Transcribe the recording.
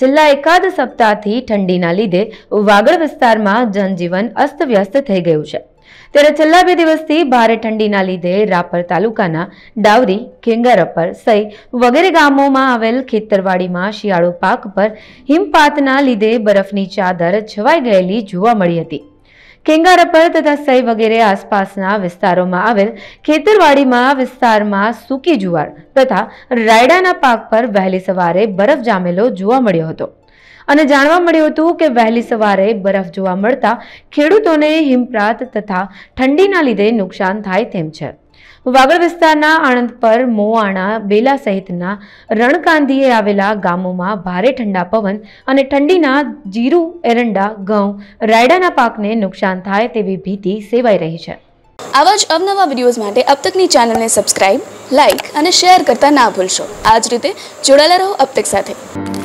છેલ્લા એકાદ સપ્તાહથી ઠંડીના લીધે વાગડ વિસ્તારમાં જનજીવન અસ્તવ્યસ્ત થઈ ગયું છે ત્યારે છેલ્લા બે દિવસથી ભારે ઠંડીના લીધે રાપર તાલુકાના ડાવરી ખેંગારપર સહી વગેરે ગામોમાં આવેલ ખેતરવાડીમાં શિયાળુ પાક પર હિમપાતના લીધે બરફની ચાદર છવાઈ ગયેલી જોવા મળી હતી ખેંગારપર તથા સઈ વગેરે આસપાસના વિસ્તારોમાં આવેલ ખેતરવાડીમાં વિસ્તારમાં સૂકી જુવાર તથા રાયડાના પાક પર વહેલી સવારે બરફ જામેલો જોવા મળ્યો હતો અને જાણવા મળ્યું હતું કે વહેલી સવારે બરફ જોવા મળતા ખેડૂતોને હિમપ્રાત તથા ઠંડીના લીધે નુકસાન થાય તેમ છે વાગડ વિસ્તારના આણંદપર મોવાણા બેલા સહિતના રણકાંધીએ આવેલા ગામોમાં ભારે ઠંડા પવન અને ઠંડીના જીરું એરંડા ઘઉં રાયડાના પાકને નુકસાન થાય તેવી ભીતિ સેવાઈ રહી છે આવા જ અવનવા વિડીયોઝ માટે અબતકની ચેનલને સબસ્ક્રાઇબ લાઇક અને શેર કરતા ના ભૂલશો આ જ રીતે જોડાયેલા રહો અબતક સાથે